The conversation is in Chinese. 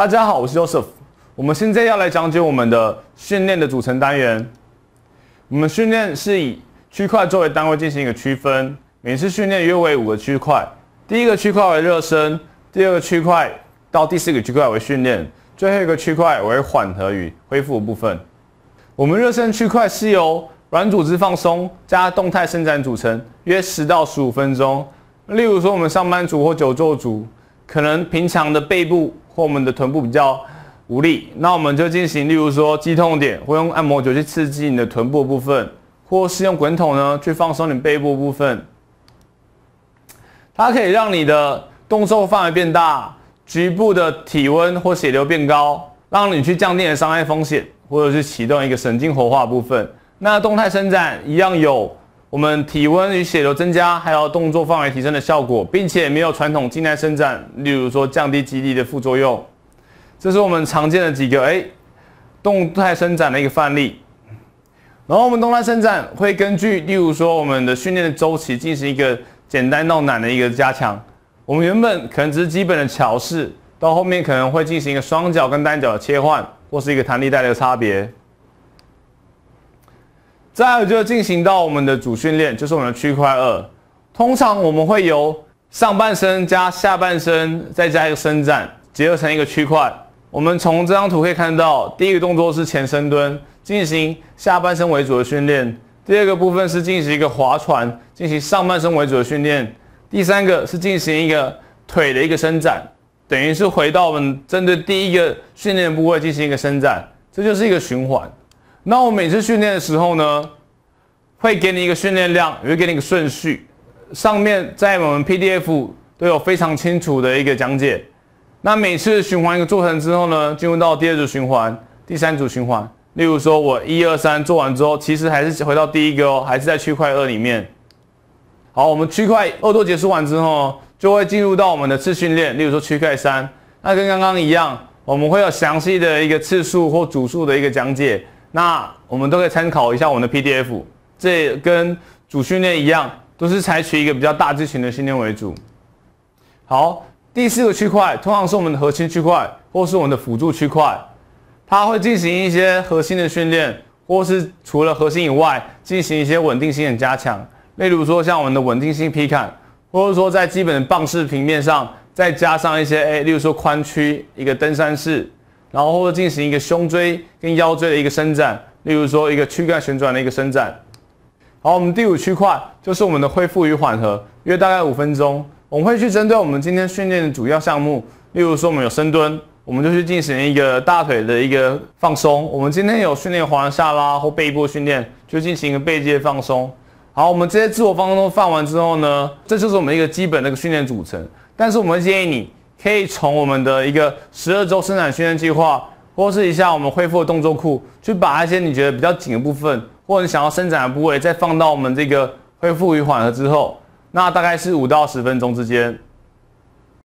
大家好，我是 Joseph。我们现在要来讲解我们的训练的组成单元。我们训练是以区块作为单位进行一个区分，每次训练约为五个区块。第一个区块为热身，第二个区块到第四个区块为训练，最后一个区块为缓和与恢复部分。我们热身区块是由软组织放松加动态伸展组成，约十到十五分钟。例如说，我们上班族或久坐族。可能平常的背部或我们的臀部比较无力，那我们就进行，例如说肌痛点，或用按摩球去刺激你的臀部部分，或是用滚筒呢去放松你背部部分。它可以让你的动作范围变大，局部的体温或血流变高，让你去降低你的伤害风险，或者是启动一个神经活化部分。那动态伸展一样有。我们体温与血流增加，还有动作范围提升的效果，并且没有传统静态伸展，例如说降低肌力的副作用。这是我们常见的几个哎动态伸展的一个范例。然后我们动态伸展会根据例如说我们的训练的周期进行一个简单到难的一个加强。我们原本可能只是基本的桥式，到后面可能会进行一个双脚跟单脚的切换，或是一个弹力带的差别。再有就进行到我们的主训练，就是我们的区块二。通常我们会由上半身加下半身再加一个伸展，结合成一个区块。我们从这张图可以看到，第一个动作是前深蹲，进行下半身为主的训练；第二个部分是进行一个划船，进行上半身为主的训练；第三个是进行一个腿的一个伸展，等于是回到我们针对第一个训练部位进行一个伸展，这就是一个循环。那我每次训练的时候呢，会给你一个训练量，也会给你一个顺序。上面在我们 PDF 都有非常清楚的一个讲解。那每次循环一个做成之后呢，进入到第二组循环、第三组循环。例如说，我一二三做完之后，其实还是回到第一个哦，还是在区块二里面。好，我们区块二都结束完之后，就会进入到我们的次训练。例如说，区块三，那跟刚刚一样，我们会有详细的一个次数或组数的一个讲解。那我们都可以参考一下我们的 PDF，这跟主训练一样，都是采取一个比较大肌群的训练为主。好，第四个区块通常是我们的核心区块，或是我们的辅助区块，它会进行一些核心的训练，或是除了核心以外，进行一些稳定性的加强，例如说像我们的稳定性劈砍，或者说在基本的棒式平面上再加上一些哎，例如说宽区一个登山式。然后或者进行一个胸椎跟腰椎的一个伸展，例如说一个躯干旋转的一个伸展。好，我们第五区块就是我们的恢复与缓和，约大概五分钟，我们会去针对我们今天训练的主要项目，例如说我们有深蹲，我们就去进行一个大腿的一个放松。我们今天有训练环下拉或背部训练，就进行一个背肌的放松。好，我们这些自我放松放完之后呢，这就是我们一个基本的一个训练组成。但是我们建议你。可以从我们的一个十二周伸展训练计划，或是一下我们恢复的动作库，去把一些你觉得比较紧的部分，或者你想要伸展的部位，再放到我们这个恢复与缓和之后，那大概是五到十分钟之间。